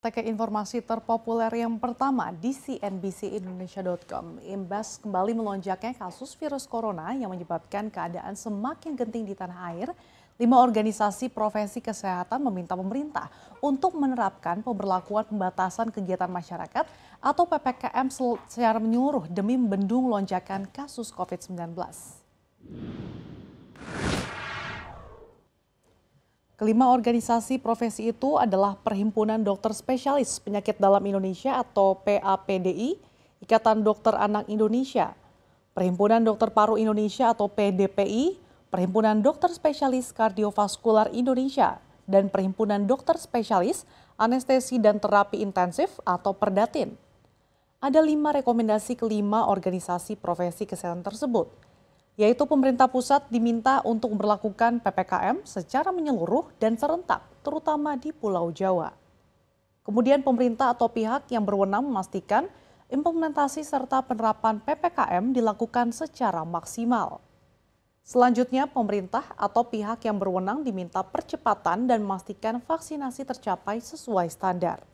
Teka informasi terpopuler yang pertama di CNBC cnbcindonesia.com. Imbas kembali melonjaknya kasus virus corona yang menyebabkan keadaan semakin genting di tanah air, lima organisasi profesi kesehatan meminta pemerintah untuk menerapkan pemberlakuan pembatasan kegiatan masyarakat atau PPKM secara menyeluruh demi membendung lonjakan kasus COVID-19. Kelima organisasi profesi itu adalah Perhimpunan Dokter Spesialis Penyakit Dalam Indonesia atau PAPDI, Ikatan Dokter Anak Indonesia, Perhimpunan Dokter Paru Indonesia atau PDPI, Perhimpunan Dokter Spesialis Kardiovaskular Indonesia, dan Perhimpunan Dokter Spesialis Anestesi dan Terapi Intensif atau Perdatin. Ada lima rekomendasi kelima organisasi profesi kesehatan tersebut – yaitu pemerintah pusat diminta untuk berlakukan PPKM secara menyeluruh dan serentak, terutama di Pulau Jawa. Kemudian pemerintah atau pihak yang berwenang memastikan implementasi serta penerapan PPKM dilakukan secara maksimal. Selanjutnya, pemerintah atau pihak yang berwenang diminta percepatan dan memastikan vaksinasi tercapai sesuai standar.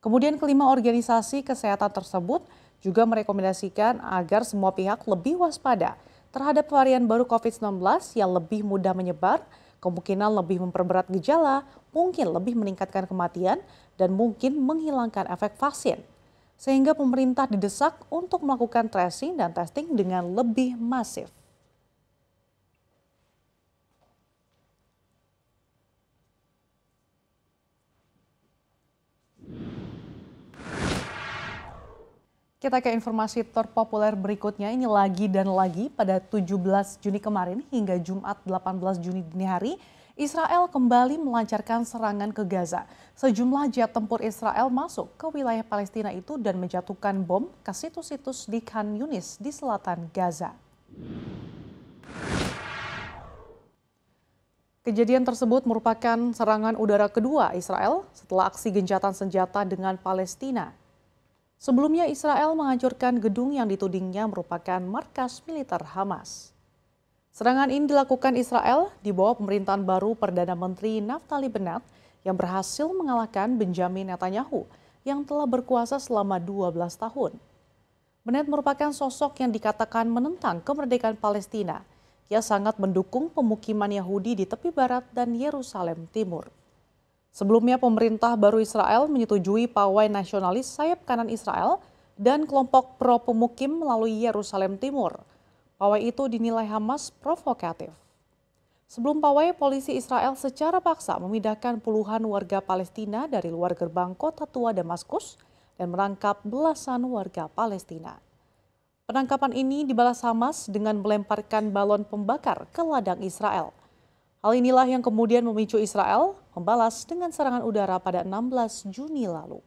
Kemudian kelima organisasi kesehatan tersebut juga merekomendasikan agar semua pihak lebih waspada terhadap varian baru COVID-19 yang lebih mudah menyebar, kemungkinan lebih memperberat gejala, mungkin lebih meningkatkan kematian, dan mungkin menghilangkan efek vaksin. Sehingga pemerintah didesak untuk melakukan tracing dan testing dengan lebih masif. Kita ke informasi terpopuler berikutnya, ini lagi dan lagi pada 17 Juni kemarin hingga Jumat 18 Juni dini hari, Israel kembali melancarkan serangan ke Gaza. Sejumlah jet tempur Israel masuk ke wilayah Palestina itu dan menjatuhkan bom ke situs-situs di Khan Yunis di selatan Gaza. Kejadian tersebut merupakan serangan udara kedua Israel setelah aksi gencatan senjata dengan Palestina Sebelumnya Israel menghancurkan gedung yang ditudingnya merupakan markas militer Hamas. Serangan ini dilakukan Israel di bawah pemerintahan baru Perdana Menteri Naftali Bennett yang berhasil mengalahkan Benjamin Netanyahu yang telah berkuasa selama 12 tahun. Bennett merupakan sosok yang dikatakan menentang kemerdekaan Palestina. Ia sangat mendukung pemukiman Yahudi di tepi barat dan Yerusalem Timur. Sebelumnya pemerintah baru Israel menyetujui pawai nasionalis sayap kanan Israel dan kelompok pro pemukim melalui Yerusalem Timur. Pawai itu dinilai Hamas provokatif. Sebelum pawai, polisi Israel secara paksa memindahkan puluhan warga Palestina dari luar gerbang kota tua Damaskus dan menangkap belasan warga Palestina. Penangkapan ini dibalas Hamas dengan melemparkan balon pembakar ke ladang Israel. Hal inilah yang kemudian memicu Israel membalas dengan serangan udara pada 16 Juni lalu.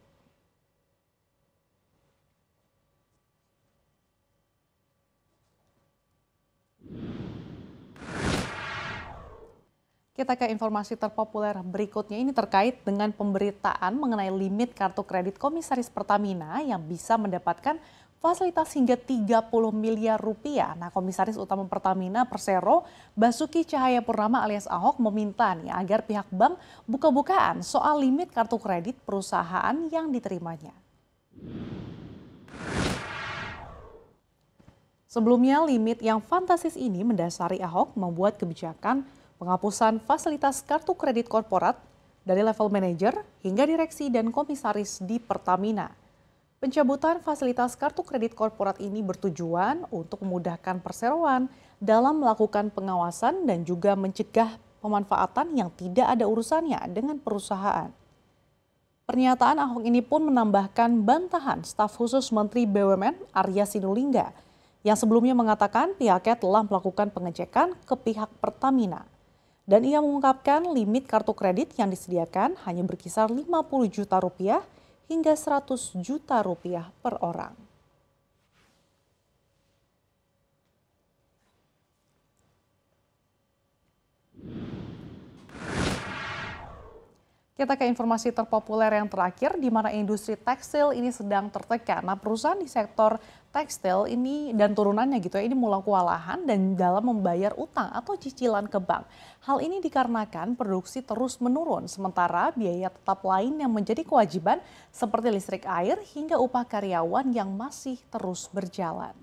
Kita ke informasi terpopuler berikutnya ini terkait dengan pemberitaan mengenai limit kartu kredit komisaris Pertamina yang bisa mendapatkan fasilitas hingga 30 miliar rupiah. Nah, Komisaris Utama Pertamina Persero Basuki Cahaya Purnama alias Ahok meminta nih agar pihak bank buka-bukaan soal limit kartu kredit perusahaan yang diterimanya. Sebelumnya, limit yang fantastis ini mendasari Ahok membuat kebijakan penghapusan fasilitas kartu kredit korporat dari level manajer hingga direksi dan komisaris di Pertamina. Pencabutan fasilitas kartu kredit korporat ini bertujuan untuk memudahkan perseroan dalam melakukan pengawasan dan juga mencegah pemanfaatan yang tidak ada urusannya dengan perusahaan. Pernyataan Ahok ini pun menambahkan bantahan staf khusus Menteri BUMN Arya Sinulinga yang sebelumnya mengatakan pihaknya telah melakukan pengecekan ke pihak Pertamina. Dan ia mengungkapkan limit kartu kredit yang disediakan hanya berkisar 50 juta rupiah hingga 100 juta rupiah per orang. Kita ke informasi terpopuler yang terakhir, di mana industri tekstil ini sedang tertekan. Nah, perusahaan di sektor tekstil ini dan turunannya gitu ya, ini mulai kewalahan dan dalam membayar utang atau cicilan ke bank. Hal ini dikarenakan produksi terus menurun, sementara biaya tetap lain yang menjadi kewajiban seperti listrik air hingga upah karyawan yang masih terus berjalan.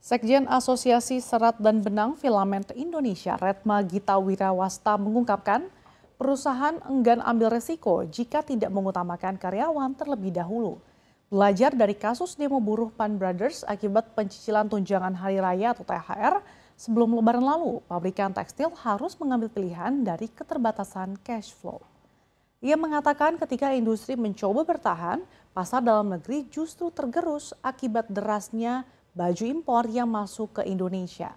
Sekjen Asosiasi Serat dan Benang Filament Indonesia Retma Gita Wirawasta mengungkapkan perusahaan enggan ambil resiko jika tidak mengutamakan karyawan terlebih dahulu. Belajar dari kasus demo buruh Pan Brothers akibat pencicilan tunjangan hari raya atau THR sebelum lebaran lalu, pabrikan tekstil harus mengambil pilihan dari keterbatasan cash flow. Ia mengatakan ketika industri mencoba bertahan, pasar dalam negeri justru tergerus akibat derasnya baju impor yang masuk ke Indonesia.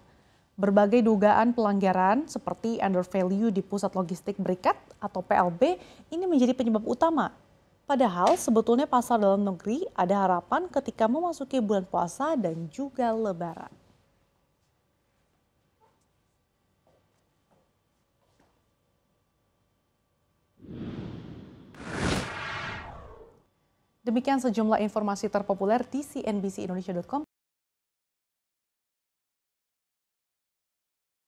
Berbagai dugaan pelanggaran seperti under value di pusat logistik berikat atau PLB ini menjadi penyebab utama. Padahal sebetulnya pasar dalam negeri ada harapan ketika memasuki bulan puasa dan juga lebaran. Demikian sejumlah informasi terpopuler di cnbcindonesia.com.